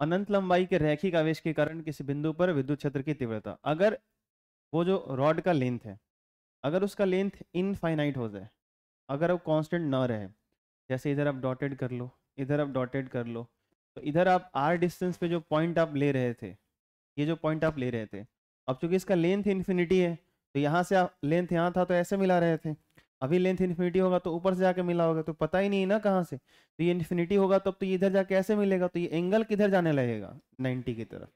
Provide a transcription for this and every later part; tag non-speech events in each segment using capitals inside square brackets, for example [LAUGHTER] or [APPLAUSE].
अनंत लंबाई के रैखिक आवेश के कारण किसी बिंदु पर विद्युत क्षेत्र की तीव्रता अगर वो जो रॉड का लेंथ है अगर उसका लेंथ इनफाइनाइट हो जाए अगर वो कांस्टेंट ना रहे जैसे इधर आप डॉटेड कर लो इधर आप डॉटेड कर लो तो इधर आप आर डिस्टेंस पे जो पॉइंट आप ले रहे थे ये जो पॉइंट आप ले रहे थे अब चूंकि इसका लेंथ इन्फिनिटी है तो यहाँ से आप लेंथ यहाँ था तो ऐसे मिला रहे थे अभी लेंथ इन्फिनिटी होगा तो ऊपर से जाके मिला होगा तो पता ही नहीं ना कहाँ से तो ये इन्फिनिटी होगा तब तो, तो ये इधर जाके ऐसे मिलेगा तो ये एंगल किधर जाने लगेगा नाइन्टी की तरफ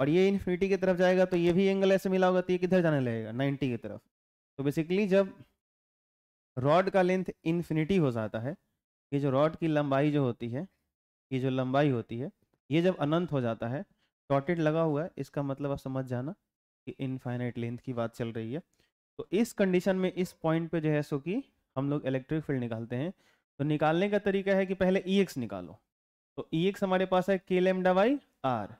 और ये इन्फिनिटी की तरफ जाएगा तो ये भी एंगल ऐसे मिला होगा तो ये किधर जाने लगेगा नाइन्टी की तरफ तो बेसिकली जब रॉड का लेंथ इन्फिनिटी हो जाता है ये जो रॉड की लंबाई जो होती है ये जो लंबाई होती है ये जब अनंत हो जाता है टॉटेड लगा हुआ है इसका मतलब आप समझ जाना कि इनफाइनाइट लेंथ की बात चल रही है तो इस कंडीशन में इस पॉइंट पे जो है सो कि हम लोग इलेक्ट्रिक फील्ड निकालते हैं तो निकालने का तरीका है कि पहले ई e एक्स निकालो तो ई e एक्स हमारे पास है के लेमडा बाई आर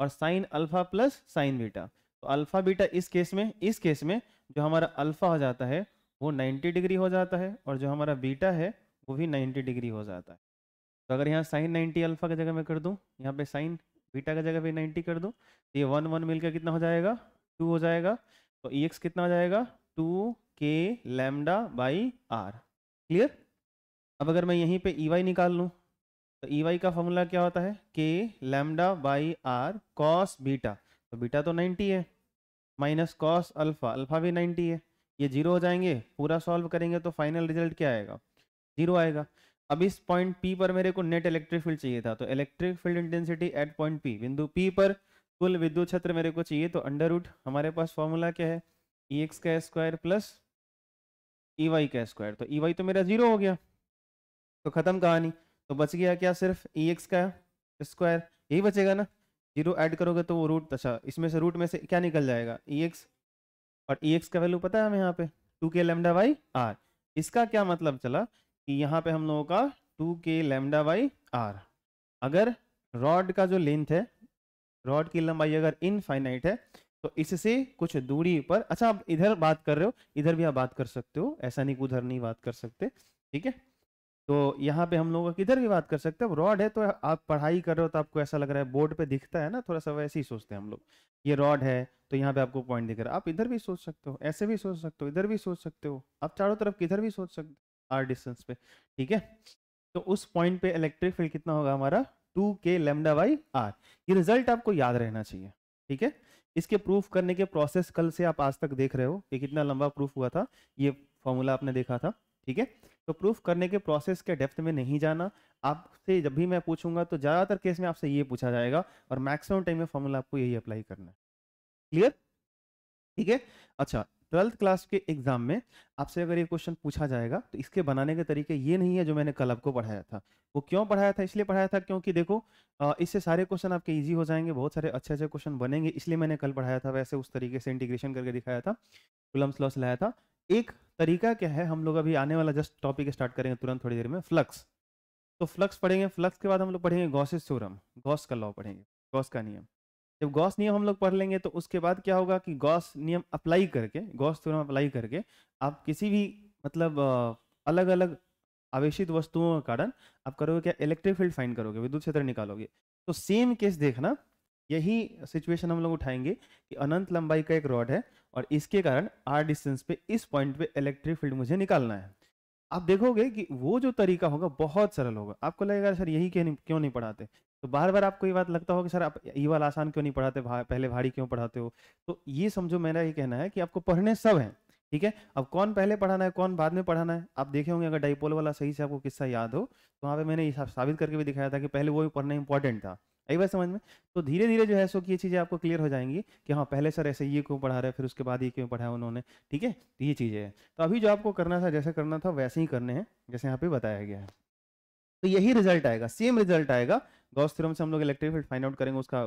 और sine alpha plus sine beta तो अल्फा बीटा इस केस में इस केस में जो हमारा अल्फा हो जाता है वो 90 डिग्री हो जाता है और जो हमारा बीटा है वो भी 90 डिग्री हो जाता है तो अगर यहाँ साइन 90 अल्फा की जगह में कर दूँ यहाँ पे साइन बीटा का जगह पे 90 कर दूँ तो ये वन वन मिलकर कितना हो जाएगा टू हो जाएगा तो ई e एक्स कितना हो जाएगा टू के लेमडा बाई आर क्लियर अब अगर मैं यहीं पे ई e वाई निकाल लूँ तो ई e वाई का फॉर्मूला क्या होता है K lambda by R cos beta तो बीटा तो 90 है माइनस कॉस अल्फा अल्फा भी 90 है ये जीरो हो जाएंगे पूरा सॉल्व करेंगे तो फाइनल रिजल्ट क्या आएगा जीरो आएगा अब इस पॉइंट पी पर मेरे को नेट इलेक्ट्रिक फील्ड चाहिए था तो electric field intensity at point P बिंदु पी पर कुल विद्युत क्षेत्र मेरे को चाहिए तो अंडर रूट हमारे पास फॉर्मूला क्या है ई एक्स का स्क्वायर प्लस ई वाई का स्क्वायर तो ई वाई तो मेरा जीरो हो गया तो ख़त्म कहानी तो बच गया क्या सिर्फ ई एक्स का स्क्वायर यही बचेगा ना जीरो ऐड करोगे तो वो रूट अच्छा इसमें से रूट में से क्या निकल जाएगा ई एक्स और ई एक्स का वैल्यू पता है हमें यहाँ पे टू के लेमडा वाई आर इसका क्या मतलब चला कि यहाँ पे हम लोगों का टू के लेमडा वाई आर अगर रॉड का जो लेंथ है रॉड की लंबाई अगर इनफाइनाइट है तो इससे कुछ दूरी पर अच्छा आप इधर बात कर रहे हो इधर भी आप बात कर सकते हो ऐसा नहीं उधर नहीं बात कर सकते ठीक है तो यहाँ पे हम लोग किधर भी बात कर सकते हो रॉड है तो आप पढ़ाई कर रहे हो तो आपको ऐसा लग रहा है बोर्ड पे दिखता है ना थोड़ा सा वैसे ही सोचते हैं हम लोग ये रॉड है तो यहाँ पे आपको पॉइंट दिख रहा है आप इधर भी सोच सकते हो ऐसे भी सोच सकते हो इधर भी सोच सकते हो आप चारों तरफ किधर भी सोच सकते हो आर डिस्टेंस पे ठीक है तो उस पॉइंट पे इलेक्ट्रिक फील्ड कितना होगा हमारा टू के लेमडा बाई आर ये रिजल्ट आपको याद रहना चाहिए ठीक है इसके प्रूफ करने के प्रोसेस कल से आप आज तक देख रहे हो कि कितना लंबा प्रूफ हुआ था ये फॉर्मूला आपने देखा था ठीक है तो प्रूफ करने के प्रोसेस के डेप्थ में नहीं जाना आपसे जब भी मैं पूछूंगा तो ज़्यादातर केस में आपसे ये पूछा जाएगा और मैक्सिमम टाइम में फॉर्मूला आपको यही अप्लाई करना है क्लियर ठीक है अच्छा ट्वेल्थ क्लास के एग्जाम में आपसे अगर ये क्वेश्चन पूछा जाएगा तो इसके बनाने के तरीके ये नहीं है जो मैंने कल आपको पढ़ाया था वो क्यों पढ़ाया था इसलिए पढ़ाया था क्योंकि देखो इससे सारे क्वेश्चन आपके इजी हो जाएंगे बहुत सारे अच्छे अच्छे क्वेश्चन बनेंगे इसलिए मैंने कल पढ़ाया था वैसे उस तरीके से इंटीग्रेशन करके दिखाया था कुलम्स लॉस लाया था एक तरीका क्या है हम लोग अभी आने वाला जस्ट टॉपिक स्टार्ट करेंगे तुरंत थोड़ी देर में फ्लक्स तो फ्लक्स पढ़ेंगे फ्लक्स के बाद हम लोग पढ़ेंगे गॉसेस सोरम गॉस का लॉ पढ़ेंगे गॉस का नियम जब गॉस नियम हम लोग पढ़ लेंगे तो उसके बाद क्या होगा कि गॉस नियम अप्लाई करके गॉस थ्योरम अप्लाई करके आप किसी भी मतलब अलग अलग आवेशित वस्तुओं के कारण आप करोगे क्या इलेक्ट्रिक फील्ड फाइन करोगे विद्युत क्षेत्र निकालोगे तो सेम केस देखना यही सिचुएशन हम लोग उठाएंगे कि अनंत लंबाई का एक रॉड है और इसके कारण आर डिस्टेंस पे इस पॉइंट पे इलेक्ट्रिक फील्ड मुझे निकालना है आप देखोगे कि वो जो तरीका होगा बहुत सरल होगा आपको लगेगा सर यही क्यों क्यों नहीं पढ़ाते तो बार बार आपको ये बात लगता हो कि सर आप ई वाला आसान क्यों नहीं पढ़ाते भा, पहले भारी क्यों पढ़ाते हो तो ये समझो मेरा ये कहना है कि आपको पढ़ने सब हैं ठीक है अब कौन पहले पढ़ाना है कौन बाद में पढ़ाना है आप देखे होंगे अगर डाइपोल वाला सही से आपको किस्सा याद हो तो वहाँ पे मैंने साबित करके भी दिखाया था कि पहले वो भी पढ़ना इंपॉर्टेंट था आई बात समझ में तो धीरे धीरे जो है सो ये चीज़ें आपको क्लियर हो जाएंगी कि हाँ पहले सर ऐसे ये क्यों पढ़ा रहे फिर उसके बाद ये क्यों पढ़ाया उन्होंने ठीक है तो ये चीज़ें हैं तो अभी जो आपको करना था जैसे करना था वैसे ही करने हैं जैसे यहाँ पे बताया गया है तो यही रिजल्ट आएगा सेम रिजल्ट आएगा गॉस थ्योरम से हम लोग इलेक्ट्रिक फील्ड फाइंड आउट करेंगे उसका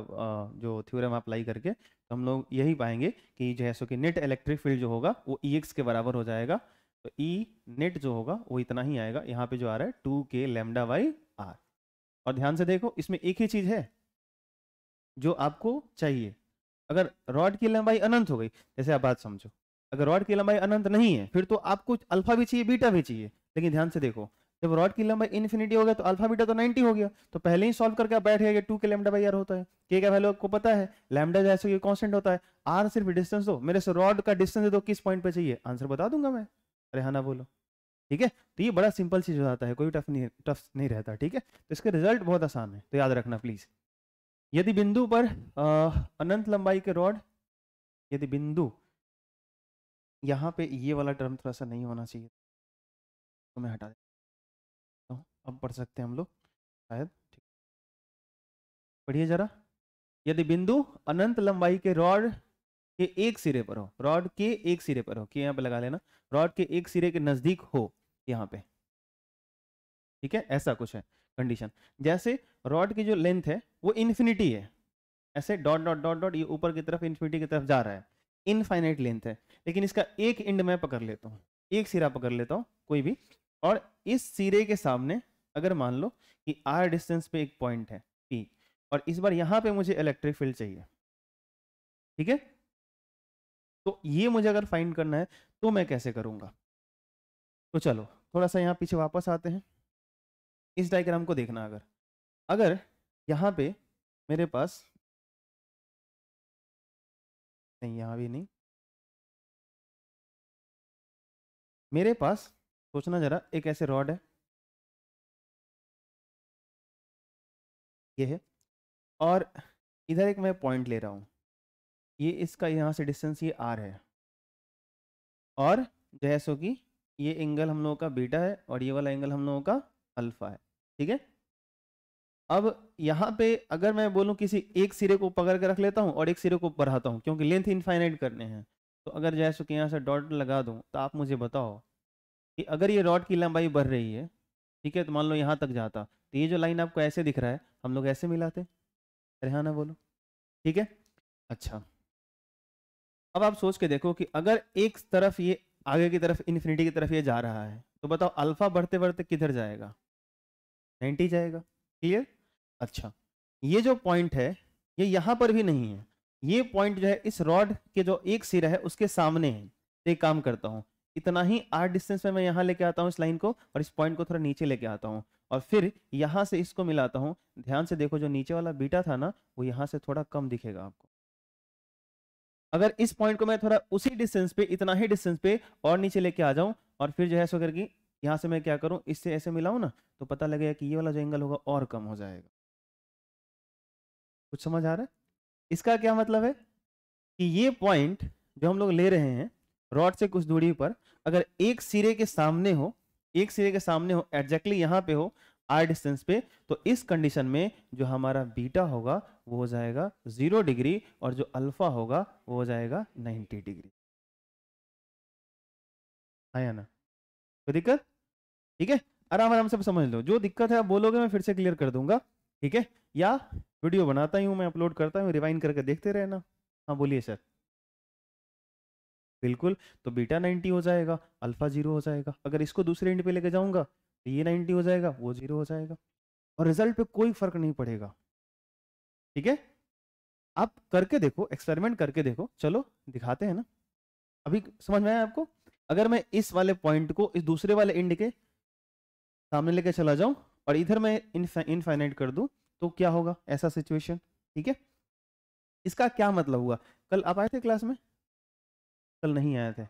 जो थ्योरम अप्लाई करके तो हम लोग यही पाएंगे कि जो है सो कि नेट इलेक्ट्रिक फील्ड जो होगा वो ई के बराबर हो जाएगा तो ई e नेट जो होगा वो इतना ही आएगा यहाँ पे जो आ रहा है टू के लेमडा वाई आर और ध्यान से देखो इसमें एक ही चीज़ है जो आपको चाहिए अगर रॉड की लंबाई अनंत हो गई जैसे आप बात समझो अगर रॉड की लंबाई अनंत नहीं है फिर तो आपको अल्फा भी चाहिए बीटा भी चाहिए लेकिन ध्यान से देखो जब रॉड की लंबाई इन्फिनिटी हो गया तो अल्फा बीटा तो 90 हो गया तो पहले ही सॉल्व करके आप बैठ गया टू के लेमडा बाई आर होता है के क्या वैल्यू आपको पता है लेमडा जैसे ये कांस्टेंट होता है आर सिर्फ डिस्टेंस दो मेरे से रॉड का डिस्टेंस दो किस पॉइंट पे चाहिए आंसर बता दूंगा मैं रेहाना बोलो ठीक है तो ये बड़ा सिंपल चीज हो जाता है कोई टफ नहीं टफ नहीं रहता ठीक है तो इसका रिजल्ट बहुत आसान है तो याद रखना प्लीज यदि बिंदु पर अनंत लंबाई के रॉड यदि बिंदु यहाँ पे ये वाला टर्म थोड़ा सा नहीं होना चाहिए तो मैं हटा अब पढ़ सकते हैं हम लोग शायद ठीक पढ़िए जरा यदि बिंदु अनंत लंबाई के रॉड के एक सिरे पर हो रॉड के एक सिरे पर हो कि यहाँ पे लगा लेना रॉड के एक सिरे के नजदीक हो यहाँ पे ठीक है ऐसा कुछ है कंडीशन जैसे रॉड की जो लेंथ है वो इन्फिनिटी है ऐसे डॉट डॉट डॉट डॉट ये ऊपर की तरफ इन्फिनिटी की तरफ जा रहा है इनफाइनाइट लेंथ है लेकिन इसका एक एंड मैं पकड़ लेता हूँ एक सिरा पकड़ लेता हूँ कोई भी और इस सिरे के सामने अगर मान लो कि आर डिस्टेंस पे एक पॉइंट है पी और इस बार यहाँ पे मुझे इलेक्ट्रिक फील्ड चाहिए ठीक है तो ये मुझे अगर फाइंड करना है तो मैं कैसे करूँगा तो चलो थोड़ा सा यहाँ पीछे वापस आते हैं इस डायग्राम को देखना अगर अगर यहाँ पे मेरे पास नहीं यहाँ भी नहीं मेरे पास सोचना जरा एक ऐसे रॉड है ये है और इधर एक मैं पॉइंट ले रहा हूँ ये इसका यहाँ से डिस्टेंस ये आर है और जैसो कि ये एंगल हम लोगों का बीटा है और ये वाला एंगल हम लोगों का अल्फा है ठीक है अब यहाँ पे अगर मैं बोलूँ किसी एक सिरे को पकड़ के रख लेता हूँ और एक सिरे को बढ़ाता हूँ क्योंकि लेंथ इनफाइनाइट करने हैं तो अगर जैसो कि यहाँ से डॉट लगा दूँ तो आप मुझे बताओ कि अगर ये रॉड की लंबाई बढ़ रही है ठीक है तो मान लो यहाँ तक जाता तो ये जो लाइन आपको ऐसे दिख रहा है हम लोग ऐसे मिलाते अरे हाँ ना बोलो ठीक है अच्छा अब आप सोच के देखो कि अगर एक तरफ ये आगे की तरफ इन्फिनिटी की तरफ ये जा रहा है तो बताओ अल्फा बढ़ते बढ़ते किधर जाएगा नाइन्टी जाएगा क्लियर अच्छा ये जो पॉइंट है ये यहाँ पर भी नहीं है ये पॉइंट जो है इस रॉड के जो एक सिरा है उसके सामने है तो एक काम करता हूँ इतना ही आर डिस्टेंस में मैं यहाँ लेके आता हूँ इस लाइन को और इस पॉइंट को थोड़ा नीचे लेके आता हूँ और फिर यहाँ से इसको मिलाता हूँ ध्यान से देखो जो नीचे वाला बीटा था ना वो यहाँ से थोड़ा कम दिखेगा आपको अगर इस पॉइंट को मैं थोड़ा उसी डिस्टेंस पे इतना ही डिस्टेंस पे और नीचे लेके आ जाऊं और फिर जो है सो करके यहाँ से मैं क्या करूं इससे ऐसे मिलाऊं ना तो पता लगेगा कि ये वाला जो एंगल होगा और कम हो जाएगा कुछ समझ आ रहा है इसका क्या मतलब है कि ये पॉइंट जो हम लोग ले रहे हैं रॉड से कुछ दूरी पर अगर एक सिरे के सामने हो एक सिरे के सामने हो एग्जैक्टली यहाँ पे हो आर डिस्टेंस पे तो इस कंडीशन में जो हमारा बीटा होगा वो हो जाएगा जीरो डिग्री और जो अल्फा होगा वो हो जाएगा नाइन्टी डिग्री आया ना कोई दिक्कत ठीक है आराम आराम से समझ लो जो दिक्कत है आप बोलोगे मैं फिर से क्लियर कर दूंगा ठीक है या वीडियो बनाता ही हूँ मैं अपलोड करता हूँ रिवाइन करके देखते रहना हाँ बोलिए सर बिल्कुल तो बीटा नाइन्टी हो जाएगा अल्फा जीरो हो जाएगा अगर इसको दूसरे एंड पे लेके जाऊंगा तो ये नाइन्टी हो जाएगा वो जीरो हो जाएगा और रिजल्ट पे कोई फर्क नहीं पड़ेगा ठीक है आप करके देखो एक्सपेरिमेंट करके देखो चलो दिखाते हैं ना अभी समझ में आया आपको अगर मैं इस वाले पॉइंट को इस दूसरे वाले एंड के सामने लेके चला जाऊं और इधर मैं इनफाइनाइट कर दूं तो क्या होगा ऐसा सिचुएशन ठीक है इसका क्या मतलब हुआ कल आप आए थे क्लास में कल नहीं आए थे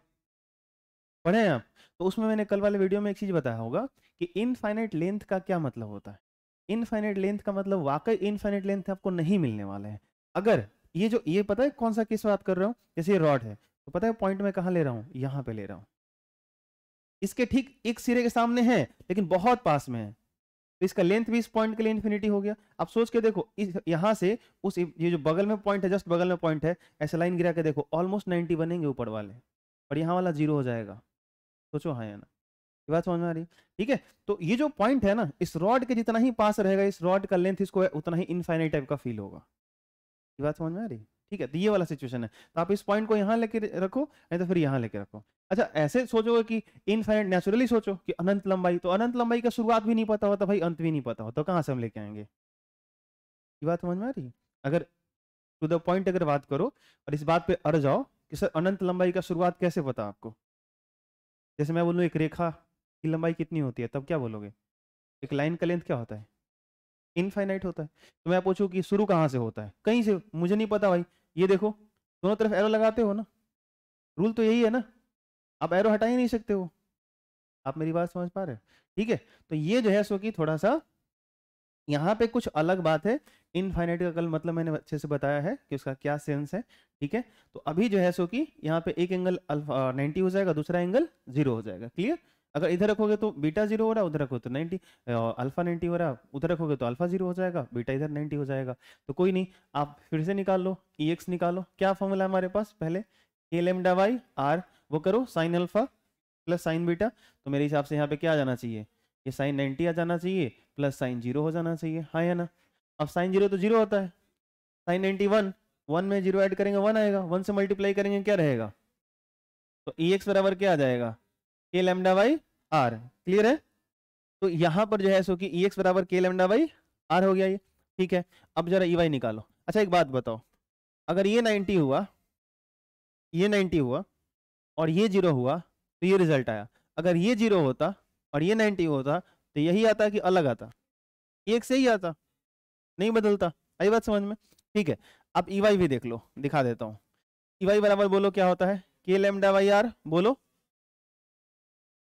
पढ़े आप तो उसमें मैंने कल वाले वीडियो में एक चीज़ बताया होगा कि इनफाइनाइट लेंथ का क्या मतलब होता है इनफाइनाइट लेंथ का मतलब वाकई इनफाइनाइट लेंथ आपको नहीं मिलने वाले हैं अगर ये जो ये पता है कौन सा किस बात कर रहा हूँ जैसे ये रॉड है तो पता है पॉइंट में कहा ले रहा हूँ यहाँ पे ले रहा हूँ इसके ठीक एक सिरे के सामने है लेकिन बहुत पास में है तो इसका लेंथ भी इस पॉइंट के लिए इन्फिनिटी हो गया अब सोच के देखो इस यहाँ से उस ये जो बगल में पॉइंट है जस्ट बगल में पॉइंट है ऐसे लाइन गिरा के देखो ऑलमोस्ट नाइन्टी बनेंगे ऊपर वाले और यहाँ वाला जीरो हो जाएगा सोचो हाँ ना ये बात समझ में आ रही ठीक है तो ये जो पॉइंट है ना इस रॉड के जितना ही पास रहेगा इस रॉड का लेंथ इसको उतना ही इनफाइनाइट टाइप का फील होगा ये बात समझ में आ रही ठीक है तो ये वाला सिचुएशन है तो आप इस पॉइंट को यहाँ लेके रखो नहीं तो फिर यहाँ लेके रखो अच्छा ऐसे सोचोगे कि इनफाइनाइट नेचुरली सोचो कि अनंत लंबाई तो अनंत लंबाई का शुरुआत भी नहीं पता होता भाई अंत भी नहीं पता होता तो कहाँ से हम लेके आएंगे ये बात समझ में आ रही अगर टू द पॉइंट अगर बात करो और इस बात पे अर जाओ कि सर अनंत लंबाई का शुरुआत कैसे पता आपको जैसे मैं बोलूँ एक रेखा की लंबाई कितनी होती है तब क्या बोलोगे एक लाइन का लेंथ क्या होता है इनफाइनाइट होता है तो मैं पूछूँ कि शुरू कहाँ से होता है कहीं से मुझे नहीं पता भाई ये देखो दोनों तरफ एरो लगाते हो ना रूल तो यही है ना आप एरो हटा ही नहीं सकते हो आप मेरी बात समझ पा रहे हो ठीक है तो ये जो है सो कि थोड़ा सा यहाँ पे कुछ अलग बात है इनफाइनाइट का कल मतलब मैंने अच्छे से बताया है कि उसका क्या सेंस है ठीक है तो अभी जो है सो कि यहाँ पे एक एंगल अल्फा नाइन्टी हो जाएगा दूसरा एंगल जीरो हो जाएगा क्लियर अगर इधर रखोगे तो बीटा जीरो हो रहा उधर रखो तो नाइन्टी अल्फा नाइन्टी हो रहा उधर रखोगे तो अल्फा जीरो हो जाएगा बीटा इधर नाइन्टी हो जाएगा तो कोई नहीं आप फिर से निकाल लो ई e एक्स निकालो क्या फॉर्मूला हमारे पास पहले एल एम डावाई आर वो करो sine alpha plus sine beta तो मेरे हिसाब से यहाँ पे क्या आ जाना चाहिए ये साइन नाइन्टी आ जाना चाहिए प्लस साइन जीरो हो जाना चाहिए हाँ या ना अब साइन जीरो तो जीरो होता है साइन नाइन्टी वन वन में जीरो ऐड करेंगे वन आएगा वन से मल्टीप्लाई करेंगे क्या रहेगा तो ई e एक्स बराबर क्या आ जाएगा के लेमडा वाई आर क्लियर है तो यहां पर जो है सो कि ई e एक्स बराबर के लेमडा वाई आर हो गया ये ठीक है अब जरा ई e वाई निकालो अच्छा एक बात बताओ अगर ये नाइन्टी हुआ ये 90 हुआ और ये जीरो हुआ तो ये रिजल्ट आया अगर ये जीरो होता और ये नाइन्टी होता तो यही आता कि अलग आता एक से ही आता नहीं बदलता आई बात समझ में ठीक है अब ई e वाई भी देख लो दिखा देता हूँ ई वाई बराबर बोलो क्या होता है के लेमडा वाई आर बोलो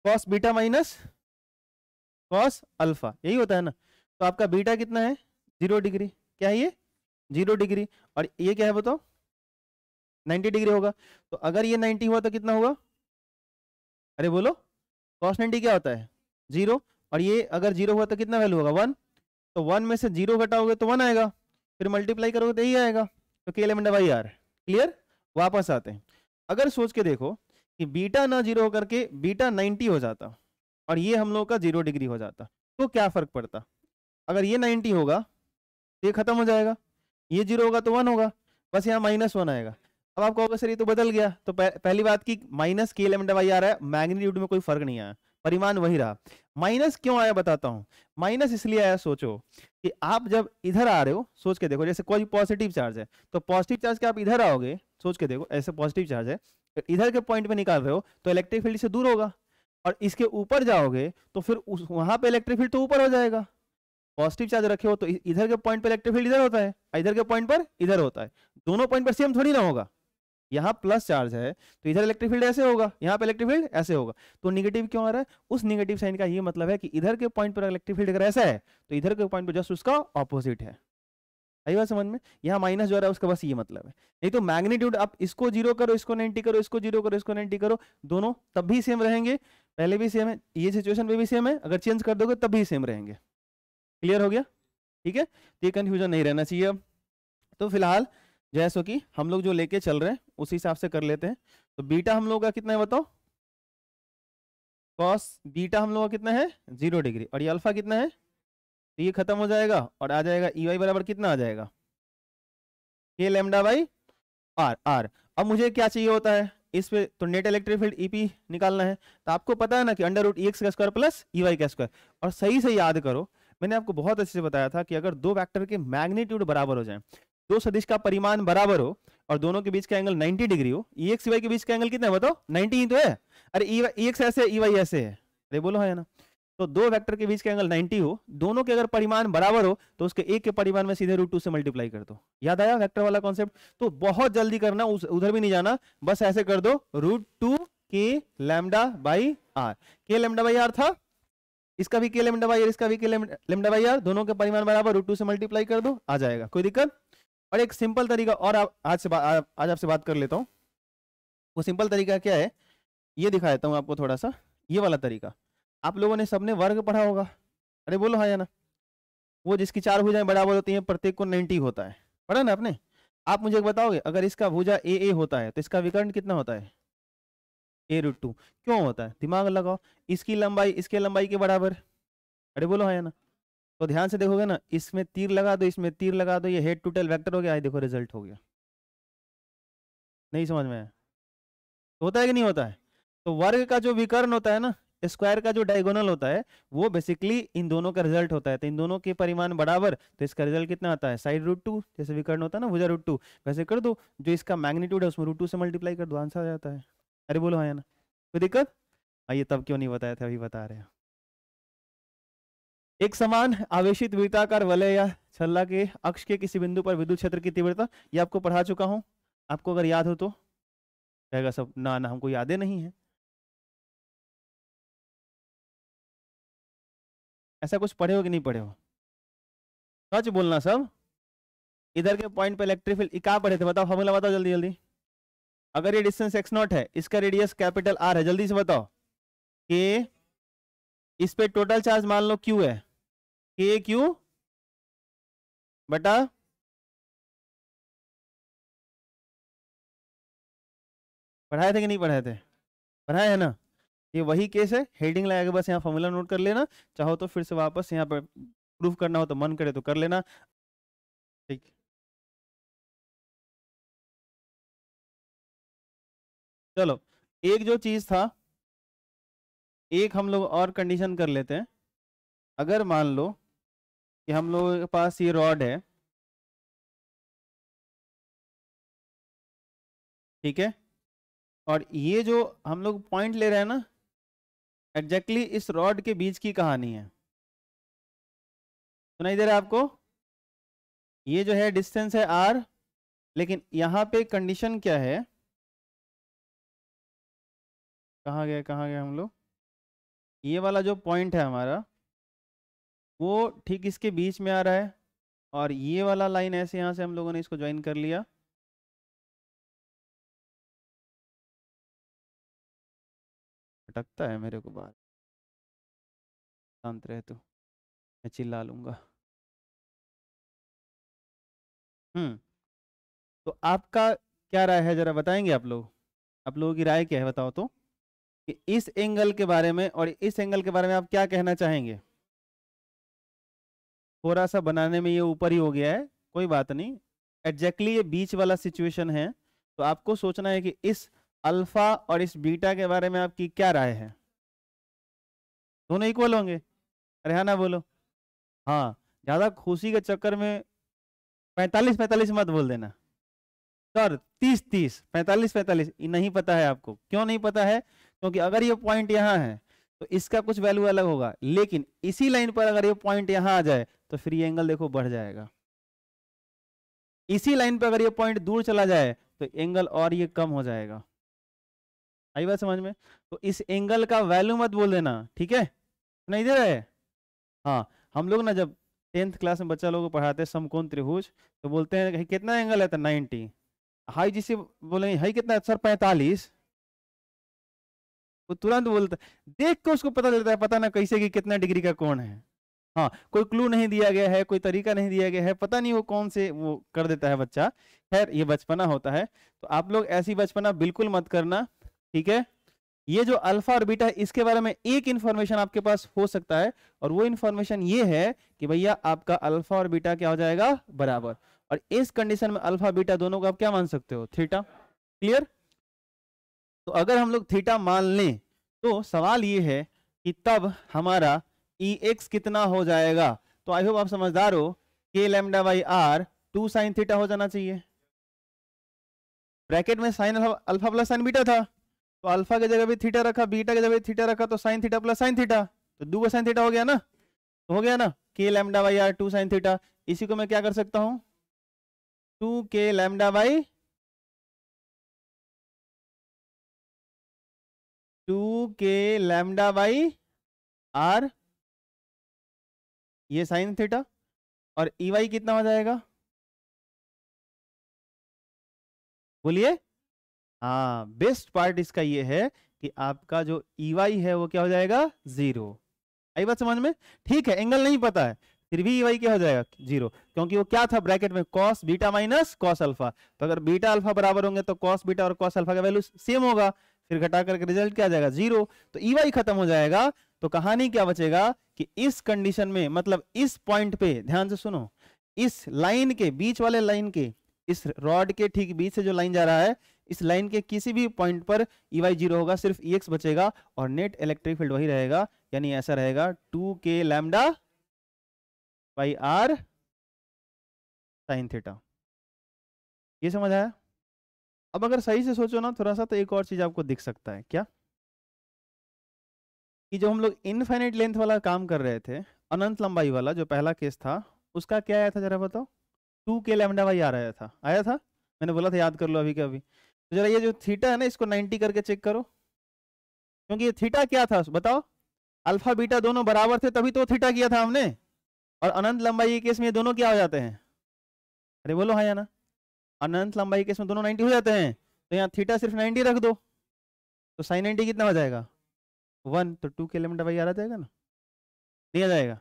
cos beta minus cos alpha यही होता है ना तो आपका बीटा कितना है जीरो डिग्री क्या है ये जीरो डिग्री और ये क्या है बताओ नाइन्टी डिग्री होगा तो अगर ये नाइन्टी हुआ तो कितना होगा अरे बोलो कॉस नाइन्टी क्या होता है जीरो और ये अगर जीरो हुआ तो कितना वैल्यू होगा वन तो वन में से जीरो घटाओगे तो वन आएगा फिर मल्टीप्लाई करोगे तो यही आएगा तो के एलिमेंट वाई आर क्लियर वापस आते हैं अगर सोच के देखो कि बीटा ना जीरो होकर के बीटा 90 हो जाता और ये हम लोग का जीरो डिग्री हो जाता तो क्या फ़र्क पड़ता अगर ये 90 होगा ये ख़त्म हो जाएगा ये जीरो होगा तो वन होगा बस यहाँ माइनस वन आएगा अब आप कहोगे सर ये तो बदल गया तो पह, पहली बात की माइनस के एलम डबाई आ रहा है मैग्नीट्यूड में कोई फर्क नहीं आया परिमाण वही रहा माइनस क्यों आया बताता हूँ माइनस इसलिए आया सोचो कि आप जब इधर आ रहे हो सोच के देखो जैसे कोई पॉजिटिव चार्ज है तो पॉजिटिव चार्ज के आप इधर आओगे सोच के देखो ऐसे पॉजिटिव चार्ज है इधर के पॉइंट में निकाल रहे हो तो इलेक्ट्रिक फील्ड से दूर होगा और इसके ऊपर जाओगे तो फिर उस वहां पे इलेक्ट्रिक फील्ड तो ऊपर हो जाएगा पॉजिटिव चार्ज रखे हो तो इधर के पॉइंट पर इलेक्ट्रिक फील्ड इधर होता है इधर के पॉइंट पर इधर होता है दोनों पॉइंट पर सेम थोड़ी ना होगा यहाँ प्लस चार्ज है तो इधर इलेक्ट्रिक फील्ड ऐसे होगा यहाँ पे इलेक्ट्रिक फील्ड ऐसे होगा तो निगेटिव क्यों आ रहा है उस निगेटिव साइन का ये मतलब है कि इधर के पॉइंट पर इलेक्ट्रिक फील्ड अगर ऐसा है तो इधर के पॉइंट पर जस्ट उसका ऑपोजिट है आई बात समझ में यहाँ माइनस जो रहा है उसका बस ये मतलब है नहीं तो मैग्नीट्यूड आप इसको जीरो करो इसको नाइनटी करो इसको जीरो करो इसको नाइनटी करो दोनों तब भी सेम रहेंगे पहले भी सेम है ये सिचुएशन में भी सेम है अगर चेंज कर दोगे तब भी सेम रहेंगे क्लियर हो गया ठीक है तो ये कन्फ्यूजन नहीं रहना चाहिए अब तो फिलहाल जैसो कि हम लोग जो लेके चल रहे हैं उसी हिसाब से कर लेते हैं तो बीटा हम लोगों का कितना है बताओ कॉस बीटा हम लोगों का कितना है जीरो डिग्री और ये अल्फा कितना है तो ये खत्म हो जाएगा और आ जाएगा ई e वाई बराबर कितना आ जाएगा के लेमडा बाई आर आर अब मुझे क्या चाहिए होता है इस पे तो नेट इलेक्ट्रिक फील्ड ईपी निकालना है तो आपको पता है ना कि अंडर रूट ई का स्क्वायर प्लस ई वाई का स्क्वायर और सही से याद करो मैंने आपको बहुत अच्छे से बताया था कि अगर दो वेक्टर के मैग्नीट्यूड बराबर हो जाए दो सदिश का परिमाण बराबर हो और दोनों के बीच का एंगल 90 डिग्री हो ई e एक्स के बीच का एंगल कितना है बताओ नाइनटी ही तो है अरे ई e एक्स ऐसे ई वाई ऐसे है अरे बोलो है हाँ ना तो दो वेक्टर के बीच के एंगल 90 हो दोनों के अगर परिमाण बराबर हो तो उसके एक के परिमाण में सीधे रूट टू से मल्टीप्लाई कर दो याद आया वेक्टर वाला कॉन्सेप्ट तो बहुत जल्दी करना उधर भी नहीं जाना बस ऐसे कर दो root two K lambda by R K lambda by R था इसका भी के लेमडा बाई आर इसका भी के लेमडा बाई आर दोनों के परिमाण बराबर रूट टू से मल्टीप्लाई कर दो आ जाएगा कोई दिक्कत और एक सिंपल तरीका और आप, आज से आज आपसे बात कर लेता हूँ वो सिंपल तरीका क्या है ये दिखा देता हूँ आपको थोड़ा सा ये वाला तरीका आप लोगों ने सबने वर्ग पढ़ा होगा अरे बोलो हाँ या ना वो जिसकी चार भुजाएं बराबर होती हैं प्रत्येक को नाइनटी होता है पढ़ा ना आपने आप मुझे बताओगे अगर इसका भुजा ए ए होता है तो इसका विकर्ण कितना होता है ए रूट टू क्यों होता है दिमाग लगाओ इसकी लंबाई इसके लंबाई के बराबर अरे बोलो हाँ या ना तो ध्यान से देखोगे ना इसमें तीर लगा दो इसमें तीर लगा दो ये हेड टू टेल वैक्टर हो गया आई देखो रिजल्ट हो गया नहीं समझ में आया होता है कि नहीं होता है तो वर्ग का जो विकर्ण होता है ना स्क्वायर का जो डायगोनल होता है वो बेसिकली इन दोनों का रिजल्ट होता है तो इन दोनों के परिमाण बराबर तो इसका रिजल्ट कितना आता है साइड रूट टू जैसे विकर्ण होता है ना भुजा रूट टू वैसे कर दो जो इसका मैग्नीट्यूड है उसमें रूट टू से मल्टीप्लाई कर दो आंसर आ जाता है अरे बोलो हाँ ना कोई दिक्कत आइए हाँ, तब क्यों नहीं बताया था अभी बता रहे हैं एक समान आवेशित वृत्ताकार वलय या छल्ला के अक्ष के किसी बिंदु पर विद्युत क्षेत्र की तीव्रता ये आपको पढ़ा चुका हूँ आपको अगर याद हो तो कहेगा सब ना ना हमको यादें नहीं है ऐसा कुछ पढ़े हो कि नहीं पढ़े हो सच बोलना सब इधर के पॉइंट पे इलेक्ट्रिक फील्ड ये पढ़े थे बताओ फॉर्मूला बताओ जल्दी जल्दी अगर ये डिस्टेंस एक्स नॉट है इसका रेडियस कैपिटल आर है जल्दी से बताओ के इस पे टोटल चार्ज मान लो क्यू है के क्यू बटा पढ़ाए थे कि नहीं पढ़ाए थे पढ़ाए है ना ये वही केस है हेडिंग लगा के बस यहाँ फॉर्मूला नोट कर लेना चाहो तो फिर से वापस यहाँ पर प्रूफ करना हो तो मन करे तो कर लेना ठीक चलो एक जो चीज़ था एक हम लोग और कंडीशन कर लेते हैं अगर मान लो कि हम लोगों के पास ये रॉड है ठीक है और ये जो हम लोग पॉइंट ले रहे हैं ना एग्जैक्टली exactly इस रॉड के बीच की कहानी है सुनाई दे रहा आपको ये जो है डिस्टेंस है आर लेकिन यहाँ पे कंडीशन क्या है कहाँ गया कहाँ गए हम लोग ये वाला जो पॉइंट है हमारा वो ठीक इसके बीच में आ रहा है और ये वाला लाइन ऐसे यहाँ से हम लोगों ने इसको ज्वाइन कर लिया लगता है मेरे को बाहर शांत रहे तो मैं चिल्ला लूंगा हम्म तो आपका क्या राय है ज़रा बताएंगे आप लोग आप लोगों की राय क्या है बताओ तो कि इस एंगल के बारे में और इस एंगल के बारे में आप क्या कहना चाहेंगे थोड़ा सा बनाने में ये ऊपर ही हो गया है कोई बात नहीं एग्जैक्टली exactly ये बीच वाला सिचुएशन है तो आपको सोचना है कि इस अल्फा और इस बीटा के बारे में आपकी क्या राय है दोनों इक्वल होंगे रेहाना बोलो हाँ ज़्यादा खुशी के चक्कर में पैंतालीस पैंतालीस मत बोल देना सर तीस तीस पैंतालीस पैंतालीस नहीं पता है आपको क्यों नहीं पता है क्योंकि अगर ये पॉइंट यहाँ है तो इसका कुछ वैल्यू अलग होगा लेकिन इसी लाइन पर अगर ये पॉइंट यहाँ आ जाए तो फिर ये एंगल देखो बढ़ जाएगा इसी लाइन पर अगर ये पॉइंट दूर चला जाए तो एंगल और ये कम हो जाएगा आई बात समझ में तो इस एंगल का वैल्यू मत बोल देना ठीक है नहीं दे रहे हाँ हम लोग ना जब टेंथ क्लास में बच्चा लोग पढ़ाते हैं समकोण त्रिभुज तो बोलते हैं कि कितना एंगल है तो नाइन्टी हाई जिसे बोले हाई कितना है सर पैंतालीस वो तुरंत बोलता देख के उसको पता चलता है पता ना कैसे कि कितना डिग्री का कौन है हाँ कोई क्लू नहीं दिया गया है कोई तरीका नहीं दिया गया है पता नहीं वो कौन से वो कर देता है बच्चा खैर ये बचपना होता है तो आप लोग ऐसी बचपना बिल्कुल मत करना ठीक है ये जो अल्फा और बीटा है इसके बारे में एक इंफॉर्मेशन आपके पास हो सकता है और वो इंफॉर्मेशन ये है कि भैया आपका अल्फा और बीटा क्या हो जाएगा बराबर और इस कंडीशन में अल्फा बीटा दोनों को आप क्या मान सकते हो थीटा क्लियर तो अगर हम लोग थीटा मान लें तो सवाल ये है कि तब हमारा ई e एक्स कितना हो जाएगा तो आई होप आप समझदार हो K lambda by R two sine theta हो जाना चाहिए ब्रैकेट में sine alpha plus sine beta था तो अल्फा के जगह भी थीटा रखा बीटा के जगह भी थीटा रखा तो sine theta plus sine theta तो दो साइन थीटा हो गया ना तो हो गया ना K lambda by R two sine theta इसी को मैं क्या कर सकता हूं two K lambda by two K lambda by R ये साइन थीटा और ई वाई कितना हो जाएगा बोलिए हाँ बेस्ट पार्ट इसका ये है कि आपका जो ई e है वो क्या हो जाएगा जीरो आई बात समझ में ठीक है एंगल नहीं पता है फिर भी ई e क्या हो जाएगा जीरो क्योंकि वो क्या था ब्रैकेट में cos beta minus cos alpha तो अगर बीटा अल्फा बराबर होंगे तो कॉस बीटा और कॉस अल्फा का वैल्यू सेम होगा फिर घटा करके रिजल्ट क्या जाएगा जीरो तो ई e खत्म हो जाएगा तो कहानी क्या बचेगा कि इस कंडीशन में मतलब इस पॉइंट पे ध्यान से सुनो इस लाइन के बीच वाले लाइन के इस रॉड के ठीक बीच से जो लाइन जा रहा है इस लाइन के किसी भी पॉइंट पर ई e वाई जीरो होगा सिर्फ ई e एक्स बचेगा और नेट इलेक्ट्रिक फील्ड वही रहेगा यानी ऐसा रहेगा two K lambda by R sine theta ये समझ आया अब अगर सही से सोचो ना थोड़ा सा तो एक और चीज आपको दिख सकता है क्या कि जो हम लोग इनफाइनाइट लेंथ वाला काम कर रहे थे अनंत लंबाई वाला जो पहला केस था उसका क्या आया था जरा बताओ टू के लैमडा वाई आ रहा था आया था मैंने बोला था याद कर लो अभी के अभी तो जरा ये जो थीटा है ना इसको 90 करके चेक करो क्योंकि ये थीटा क्या था बताओ अल्फा बीटा दोनों बराबर थे तभी तो थीटा किया था हमने और अनंत लंबाई के केस में ये दोनों क्या हो जाते हैं अरे बोलो हाँ या ना अनंत लंबाई के केस में दोनों 90 हो जाते हैं तो यहाँ थीटा सिर्फ 90 रख दो तो साइन नाइन्टी कितना हो जाएगा वन तो टू के एलिमेंट बाई आ जाएगा ना नहीं आ जाएगा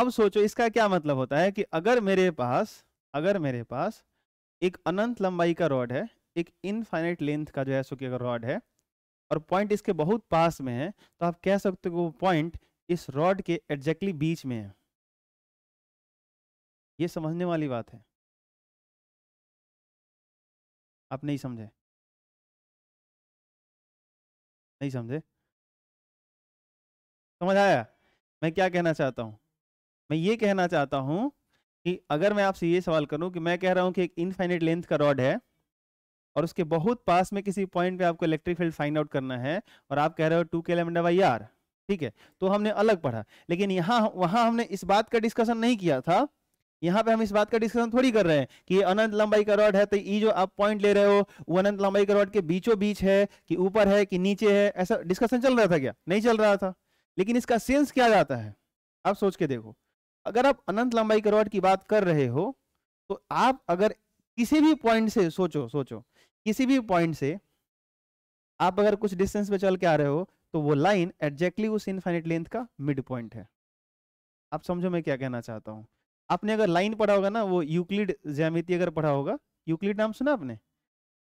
अब सोचो इसका क्या मतलब होता है कि अगर मेरे पास अगर मेरे पास एक अनंत लंबाई का रॉड है एक इनफाइनाइट लेंथ का जो है सो कि अगर रॉड है और पॉइंट इसके बहुत पास में है तो आप कह सकते हो वो पॉइंट इस रॉड के एग्जैक्टली बीच में है ये समझने वाली बात है आप नहीं समझे नहीं समझे समझ आया मैं क्या कहना चाहता हूं मैं ये कहना चाहता हूं कि अगर मैं आपसे ये सवाल करूं कि मैं कह रहा हूं कि एक इनफाइनाइट लेंथ का रॉड है और उसके बहुत पास में किसी पॉइंट पे आपको इलेक्ट्रिक फील्ड फाइंड आउट करना है और आप कह रहे हो टू के लेमडा बाई आर ठीक है तो हमने अलग पढ़ा लेकिन यहाँ वहां हमने इस बात का डिस्कशन नहीं किया था यहाँ पे हम इस बात का डिस्कशन थोड़ी कर रहे हैं कि अनंत लंबाई का रॉड है तो ये e जो आप पॉइंट ले रहे हो वो अनंत लंबाई का रॉड के बीचों बीच है कि ऊपर है कि नीचे है ऐसा डिस्कशन चल रहा था क्या नहीं चल रहा था लेकिन इसका सेंस क्या जाता है आप सोच के देखो अगर आप अनंत लंबाई के रॉड की बात कर रहे हो तो आप अगर किसी भी पॉइंट से सोचो सोचो किसी भी पॉइंट से आप अगर कुछ डिस्टेंस पे चल के आ रहे हो तो वो लाइन एग्जैक्टली उस इन्फाइनिट लेंथ का मिड पॉइंट है आप समझो मैं क्या कहना चाहता हूँ आपने अगर लाइन पढ़ा होगा ना वो यूक्लिड ज्यामिति अगर पढ़ा होगा यूक्लिड नाम सुना आपने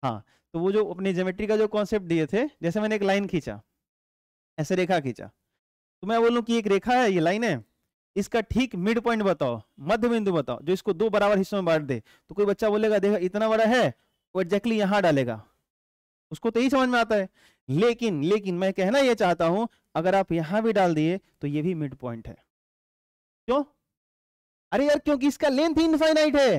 हाँ तो वो जो अपने ज्योमेट्री का जो कॉन्सेप्ट दिए थे जैसे मैंने एक लाइन खींचा ऐसे रेखा खींचा तो मैं बोलूँ कि एक रेखा है ये लाइन है इसका ठीक मिड पॉइंट बताओ मध्य बिंदु बताओ जो इसको दो बराबर हिस्सों में बांट दे तो कोई बच्चा बोलेगा देखा इतना बड़ा है वो एग्जैक्टली यहां डालेगा उसको तो यही समझ में आता है लेकिन लेकिन मैं कहना यह चाहता हूं अगर आप यहां भी डाल दिए तो यह भी मिड पॉइंट है क्यों अरे यार क्योंकि इसका लेंथ ही इनफाइनाइट है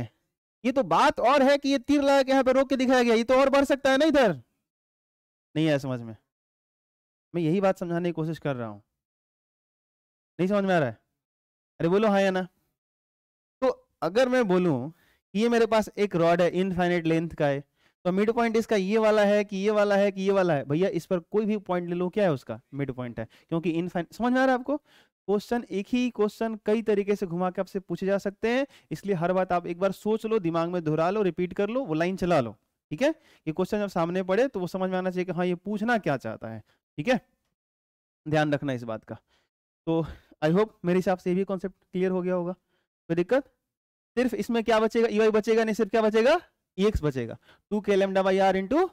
ये तो बात और है कि ये तीर लगा के यहां पर रोक के दिखाया गया ये तो और बढ़ सकता है ना इधर नहीं आया समझ में मैं यही बात समझाने की कोशिश कर रहा हूं नहीं समझ में आ रहा है अरे बोलो हाँ या ना तो अगर मैं बोलू ये मेरे पास एक रॉड है इनफाइनाइट लेंथ का है तो मिड पॉइंट इसका ये वाला है कि ये वाला है कि ये वाला है भैया इस पर कोई भी पॉइंट ले लो क्या है उसका मिड पॉइंट है क्योंकि इनफाइन समझ में आ रहा है आपको क्वेश्चन एक ही क्वेश्चन कई तरीके से घुमा के आपसे पूछे जा सकते हैं इसलिए हर बात आप एक बार सोच लो दिमाग में दोहरा लो रिपीट कर लो वो लाइन चला लो ठीक है ये क्वेश्चन जब सामने पड़े तो वो समझ में आना चाहिए कि हाँ ये पूछना क्या चाहता है ठीक है ध्यान रखना इस बात का तो आई होप मेरे हिसाब से भी कॉन्सेप्ट क्लियर हो गया होगा कोई दिक्कत सिर्फ इसमें क्या बचेगा ई e वाई बचेगा नहीं सिर्फ क्या बचेगा ई e एक्स बचेगा टू के lambda by R into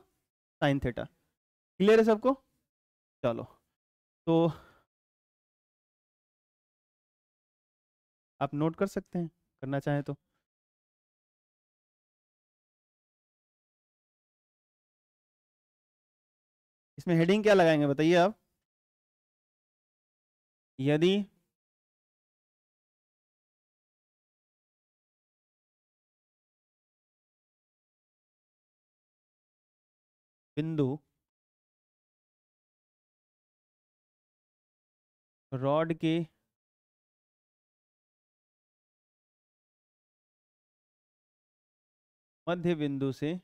sine theta clear है सबको चलो तो आप नोट कर सकते हैं करना चाहें तो इसमें हेडिंग क्या लगाएंगे बताइए आप यदि बिंदु रॉड के मध्य बिंदु से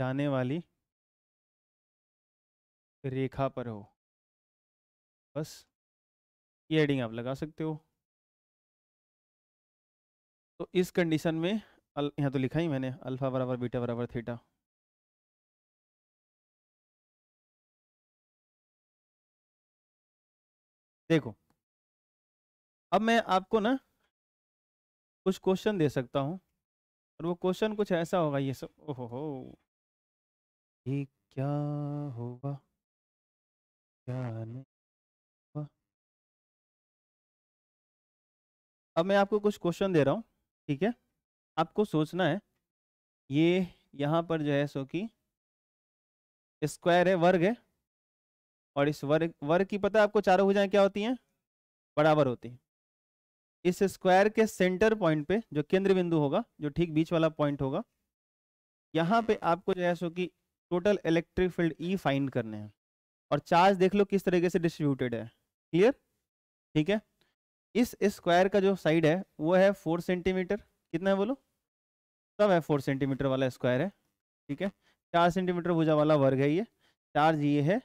जाने वाली रेखा पर हो बस ये हेडिंग आप लगा सकते हो तो इस कंडीशन में यहाँ तो लिखा ही मैंने अल्फा बराबर बीटा बराबर थीटा देखो अब मैं आपको ना कुछ क्वेश्चन दे सकता हूँ और वो क्वेश्चन कुछ ऐसा होगा ये सब ओहो हो ये क्या होगा क्या नहीं अब मैं आपको कुछ क्वेश्चन दे रहा हूँ ठीक है आपको सोचना है ये यहाँ पर जो है सो कि स्क्वायर है वर्ग है और इस वर्ग वर्ग की पता है आपको चारों भुजाएं क्या होती हैं बराबर होती हैं इस स्क्वायर के सेंटर पॉइंट पे जो केंद्र बिंदु होगा जो ठीक बीच वाला पॉइंट होगा यहाँ पे आपको जो है सो कि total electric field E e find करने हैं और चार्ज देख लो किस तरीके से डिस्ट्रीब्यूटेड है क्लियर ठीक है इस स्क्वायर का जो साइड है वो है फोर सेंटीमीटर कितना है बोलो सब है फोर सेंटीमीटर वाला स्क्वायर है ठीक है चार सेंटीमीटर भुजा वाला वर्ग है ये चार्ज ये है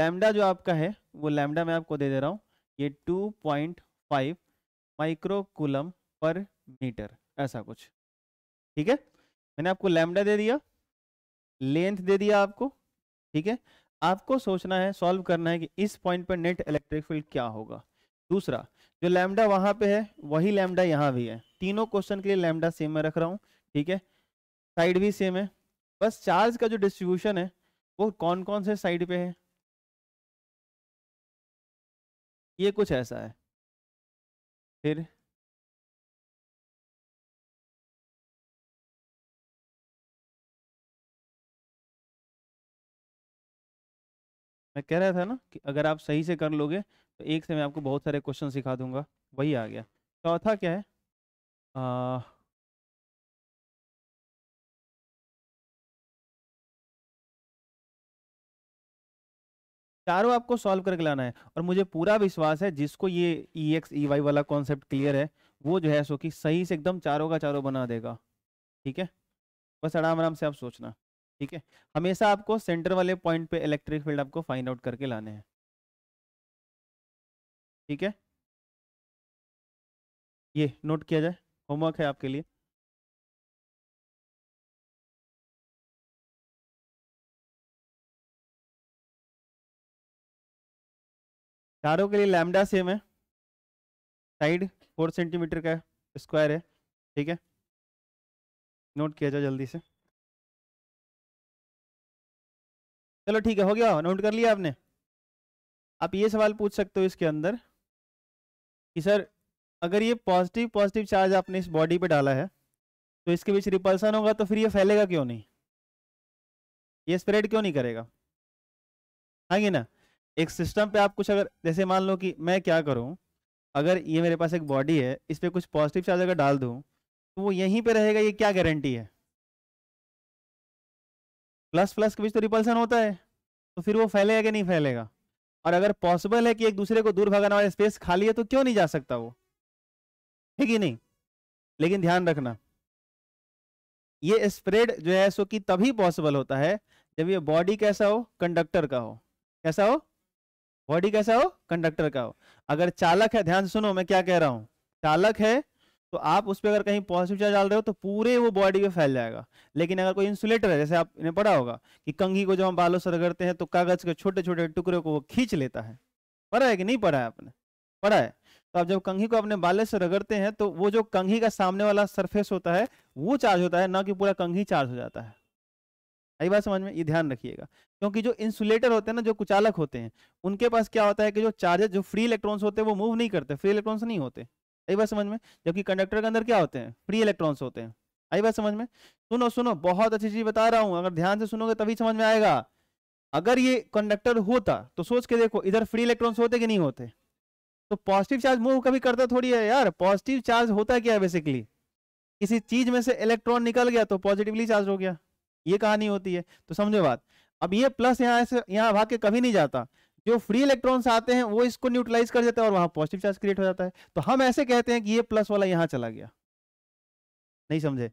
लैमडा जो आपका है वो लैमडा मैं आपको दे दे रहा हूँ ये two point five microcoulomb per metre ऐसा कुछ ठीक है मैंने आपको लैमडा दे दिया लेंथ दे दिया आपको ठीक है आपको सोचना है सॉल्व करना है कि इस पॉइंट पर नेट इलेक्ट्रिक फील्ड क्या होगा दूसरा जो लैमडा वहां पे है वही लैमडा यहाँ भी है तीनों क्वेश्चन के लिए लैमडा सेम में रख रहा हूँ ठीक है साइड भी सेम है बस चार्ज का जो डिस्ट्रीब्यूशन है वो कौन कौन से साइड पे है ये कुछ ऐसा है फिर मैं कह रहा था ना कि अगर आप सही से कर लोगे तो एक से मैं आपको बहुत सारे क्वेश्चन सिखा दूंगा वही आ गया चौथा क्या है आ, चारों आपको सॉल्व करके लाना है और मुझे पूरा विश्वास है जिसको ये ई एक्स ई वाई वाला कॉन्सेप्ट क्लियर है वो जो है सो कि सही से एकदम चारों का चारों बना देगा ठीक है बस आराम आराम से आप सोचना ठीक है हमेशा आपको सेंटर वाले पॉइंट पे इलेक्ट्रिक फील्ड आपको फाइंड आउट करके लाने हैं ठीक है ये नोट किया जाए होमवर्क है आपके लिए चारों के लिए लैमडा सेम है साइड फोर सेंटीमीटर का स्क्वायर है ठीक है नोट किया जाए जल्दी से चलो ठीक है हो गया नोट कर लिया आपने आप ये सवाल पूछ सकते हो इसके अंदर कि सर अगर ये पॉजिटिव पॉजिटिव चार्ज आपने इस बॉडी पे डाला है तो इसके बीच रिपल्सन होगा तो फिर ये फैलेगा क्यों नहीं ये स्प्रेड क्यों नहीं करेगा आगे हाँ ना एक सिस्टम पे आप कुछ अगर जैसे मान लो कि मैं क्या करूँ अगर ये मेरे पास एक बॉडी है इस पर कुछ पॉजिटिव चार्ज अगर डाल दूँ तो वो यहीं पर रहेगा ये क्या गारंटी है प्लस प्लस के बीच तो रिपल्सन होता है तो फिर वो फैलेगा कि नहीं फैलेगा और अगर पॉसिबल है कि एक दूसरे को दूर भगाने वाला स्पेस खाली है तो क्यों नहीं जा सकता वो ठीक ही नहीं लेकिन ध्यान रखना ये स्प्रेड जो है सो कि तभी पॉसिबल होता है जब ये बॉडी कैसा हो कंडक्टर का हो कैसा हो बॉडी कैसा हो कंडक्टर का हो अगर चालक है ध्यान सुनो मैं क्या कह रहा हूं चालक है तो आप उस पर अगर कहीं पॉजिटिव चार्ज डाल रहे हो तो पूरे वो बॉडी पे फैल जाएगा लेकिन अगर कोई इंसुलेटर है जैसे आपने पढ़ा होगा कि कंघी को जब हम बालों से रगड़ते हैं तो कागज के छोटे छोटे टुकड़े को वो खींच लेता है पढ़ा है कि नहीं पढ़ा है आपने पढ़ा है तो आप जब कंघी को अपने बालों से रगड़ते हैं तो वो जो कंघी का सामने वाला सरफेस होता है वो चार्ज होता है ना कि पूरा कंघी चार्ज हो जाता है आई बात समझ में ये ध्यान रखिएगा क्योंकि जो इंसुलेटर होते हैं ना जो कुचालक होते हैं उनके पास क्या होता है कि जो चार्जेस जो फ्री इलेक्ट्रॉन्स होते हैं वो मूव नहीं करते फ्री इलेक्ट्रॉन्स नहीं होते आई बात समझ में जबकि कंडक्टर के अंदर क्या होते हैं फ्री इलेक्ट्रॉन्स होते हैं आई बात समझ में सुनो सुनो बहुत अच्छी चीज बता रहा हूँ अगर ध्यान से सुनोगे तभी समझ में आएगा अगर ये कंडक्टर होता तो सोच के देखो इधर फ्री इलेक्ट्रॉन्स होते कि नहीं होते तो पॉजिटिव चार्ज मूव कभी करता थोड़ी है यार पॉजिटिव चार्ज होता क्या है बेसिकली किसी चीज में से इलेक्ट्रॉन निकल गया तो पॉजिटिवली चार्ज हो गया ये कहानी होती है तो समझो बात अब ये प्लस यहाँ से यहाँ भाग के कभी नहीं जाता जो फ्री इलेक्ट्रॉन्स आते हैं वो इसको न्यूट्रलाइज कर देते हैं और वहां पॉजिटिव चार्ज क्रिएट हो जाता है तो हम ऐसे कहते हैं कि ये प्लस वाला यहां चला गया नहीं समझे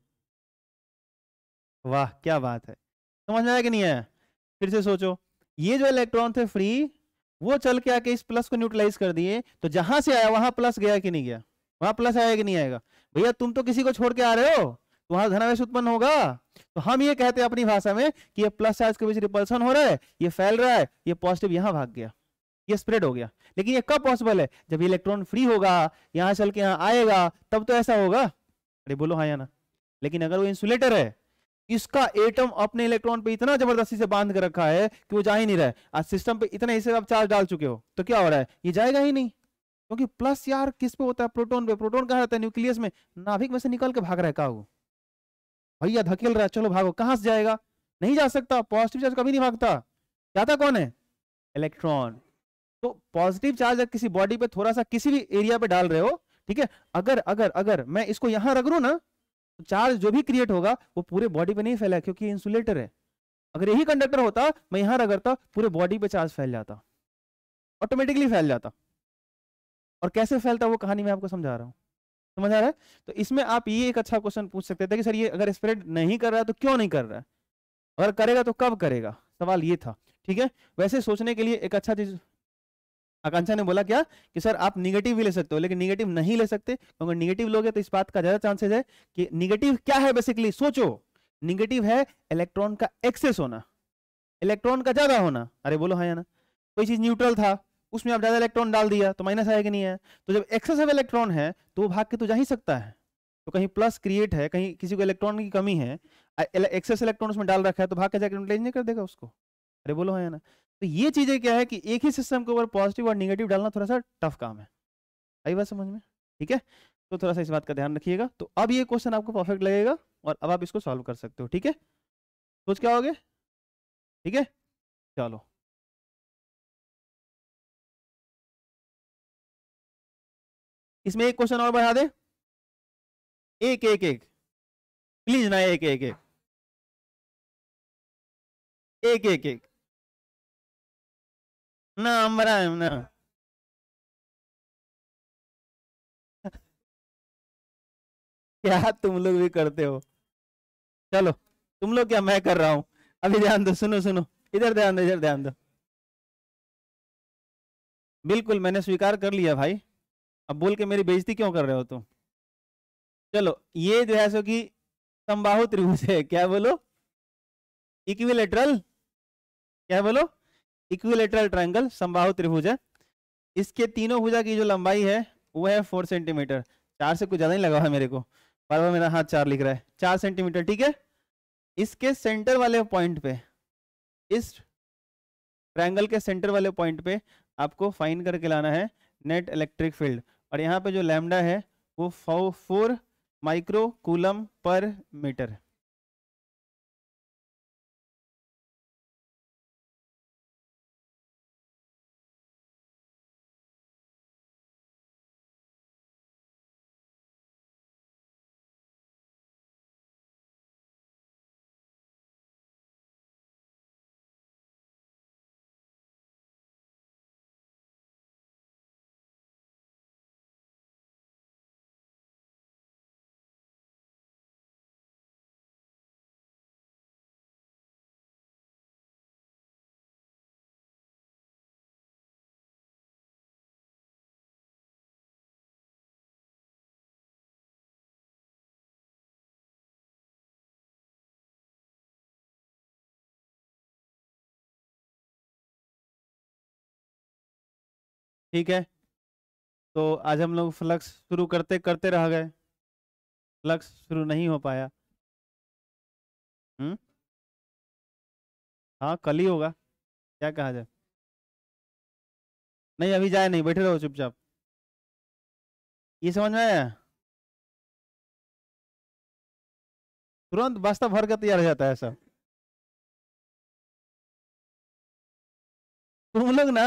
वाह क्या बात है समझ में आया कि नहीं आया फिर से सोचो ये जो इलेक्ट्रॉन थे फ्री वो चल के आके इस प्लस को न्यूट्रलाइज कर दिए तो जहां से आया वहां प्लस गया कि नहीं गया वहां प्लस आया कि नहीं आएगा भैया तुम तो किसी को छोड़ के आ रहे हो तो वहां धनावेश उत्पन्न होगा तो हम ये कहते हैं अपनी भाषा में कि ये प्लस चार्ज के बीच रिपल्सन हो रहा है ये फैल रहा है ये पॉजिटिव यहां भाग गया ये स्प्रेड हो गया लेकिन ये कब पॉसिबल है जब इलेक्ट्रॉन फ्री होगा यहां चल के यहाँ आएगा तब तो ऐसा होगा अरे बोलो हाँ या ना लेकिन अगर वो इंसुलेटर है इसका एटम अपने इलेक्ट्रॉन पे इतना जबरदस्ती से बांध कर रखा है कि वो जा ही नहीं रहा है आज सिस्टम पे इतना हिस्से आप चार्ज डाल चुके हो तो क्या हो रहा है ये जाएगा ही नहीं क्योंकि प्लस यार किस पे होता है प्रोटोन पे प्रोटोन कहा रहता है न्यूक्लियस में नाभिक में से निकल के भाग रहा है वो भैया धकेल रहा है चलो भागो कहां से जाएगा नहीं जा सकता पॉजिटिव चार्ज कभी नहीं भागता जाता कौन है इलेक्ट्रॉन तो पॉजिटिव चार्ज किसी बॉडी पे थोड़ा सा किसी भी एरिया पे डाल रहे हो ठीक है अगर अगर अगर मैं इसको यहां रख रू ना तो चार्ज जो भी क्रिएट होगा वो पूरे बॉडी पे नहीं फैला क्योंकि इंसुलेटर है अगर यही कंडक्टर होता मैं यहां रगड़ता पूरे बॉडी पे चार्ज फैल जाता ऑटोमेटिकली फैल जाता और कैसे फैलता वो कहानी मैं आपको समझा रहा हूँ समझ आ रहा है तो इसमें आप ये एक अच्छा क्वेश्चन पूछ सकते थे कि सर ये अगर स्प्रेड नहीं कर रहा है तो क्यों नहीं कर रहा है अगर करेगा तो कब करेगा सवाल ये था ठीक है वैसे सोचने के लिए एक अच्छा चीज आकांक्षा ने बोला क्या कि सर आप निगेटिव भी ले सकते हो लेकिन निगेटिव नहीं ले सकते क्योंकि निगेटिव लोगे तो इस बात का ज्यादा चांसेस है कि निगेटिव क्या है बेसिकली सोचो निगेटिव है इलेक्ट्रॉन का एक्सेस होना इलेक्ट्रॉन का ज्यादा होना अरे बोलो हाँ ना कोई चीज न्यूट्रल था उसमें आप ज्यादा इलेक्ट्रॉन डाल दिया तो माइनस आया कि नहीं है तो जब एक्सेसिव इलेक्ट्रॉन है तो वो भाग के तो जा ही सकता है तो कहीं प्लस क्रिएट है कहीं किसी को इलेक्ट्रॉन की कमी है एक्सेस इलेक्ट्रॉन उसमें डाल रखा है तो भाग के जाकर न्यूट्रलाइज नहीं कर देगा उसको अरे बोलो है हाँ ना तो ये चीजें क्या है कि एक ही सिस्टम के ऊपर पॉजिटिव और निगेटिव डालना थोड़ा सा टफ काम है आई बात समझ में ठीक है तो थोड़ा सा इस बात का ध्यान रखिएगा तो अब ये क्वेश्चन आपको परफेक्ट लगेगा और अब आप इसको सॉल्व कर सकते हो ठीक है सोच क्या होगे ठीक है चलो इसमें एक क्वेश्चन और बढ़ा दे एक एक एक प्लीज ना एक एक एक एक एक एक ना अमरा ना [LAUGHS] क्या तुम लोग भी करते हो चलो तुम लोग क्या मैं कर रहा हूं अभी ध्यान दो सुनो सुनो इधर ध्यान दो इधर ध्यान दो बिल्कुल मैंने स्वीकार कर लिया भाई अब बोल के मेरी बेइज्जती क्यों कर रहे हो तुम चलो ये जो है सो कि समबाहु त्रिभुज है क्या बोलो इक्विलेटरल क्या बोलो इक्विलेटरल ट्रायंगल समबाहु त्रिभुज है इसके तीनों भुजा की जो लंबाई है वो है फोर सेंटीमीटर चार से कुछ ज़्यादा नहीं लगा है मेरे को बार बार मेरा हाथ चार लिख रहा है चार सेंटीमीटर ठीक है इसके सेंटर वाले पॉइंट पे इस ट्रायंगल के सेंटर वाले पॉइंट पे आपको फाइन करके लाना है नेट इलेक्ट्रिक फील्ड और यहाँ पे जो लैमडा है वो four microcoulomb per metre ठीक है तो आज हम लोग फ्लक्स शुरू करते करते रह गए फ्लक्स शुरू नहीं हो पाया हम्म हाँ कल ही होगा क्या कहा जाए नहीं अभी जाए नहीं बैठे रहो चुपचाप ये समझ में आया तुरंत बस्ता भर के तैयार हो जाता है सब तुम लोग ना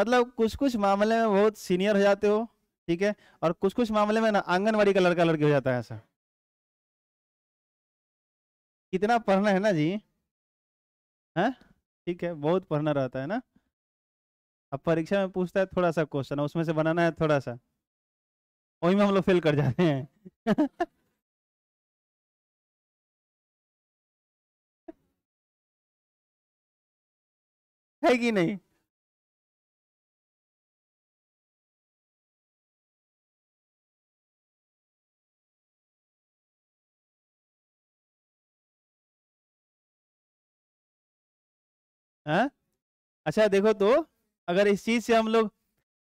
मतलब कुछ कुछ मामले में बहुत सीनियर हो जाते हो ठीक है और कुछ कुछ मामले में ना आंगनबाड़ी का लड़का लड़की हो जाता है ऐसा कितना पढ़ना है ना जी है हाँ? ठीक है बहुत पढ़ना रहता है ना अब परीक्षा में पूछता है थोड़ा सा क्वेश्चन उसमें से बनाना है थोड़ा सा वही में हम लोग फेल कर जाते हैं [LAUGHS] है कि नहीं है हाँ? अच्छा देखो तो अगर इस चीज़ से हम लोग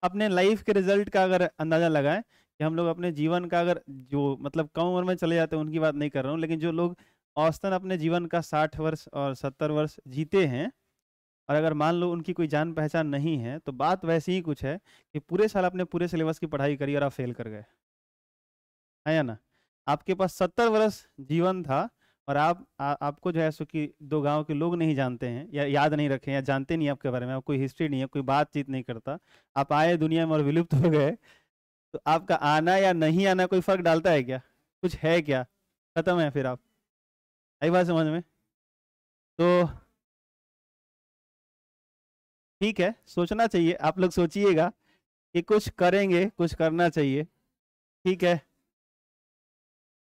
अपने लाइफ के रिजल्ट का अगर अंदाज़ा लगाएं कि हम लोग अपने जीवन का अगर जो मतलब कम उम्र में चले जाते हैं उनकी बात नहीं कर रहा हूँ लेकिन जो लोग औसतन अपने जीवन का साठ वर्ष और सत्तर वर्ष जीते हैं और अगर मान लो उनकी कोई जान पहचान नहीं है तो बात वैसे ही कुछ है कि पूरे साल आपने पूरे सिलेबस की पढ़ाई करी और आप फेल कर गए है या ना आपके पास सत्तर वर्ष जीवन था और आप आ, आपको जो है सो कि दो गांव के लोग नहीं जानते हैं या याद नहीं रखे या जानते नहीं आपके बारे में कोई हिस्ट्री नहीं है कोई बातचीत नहीं करता आप आए दुनिया में और विलुप्त हो गए तो आपका आना या नहीं आना कोई फर्क डालता है क्या कुछ है क्या खत्म है फिर आप आई बात समझ में तो ठीक है सोचना चाहिए आप लोग सोचिएगा कि कुछ करेंगे कुछ करना चाहिए ठीक है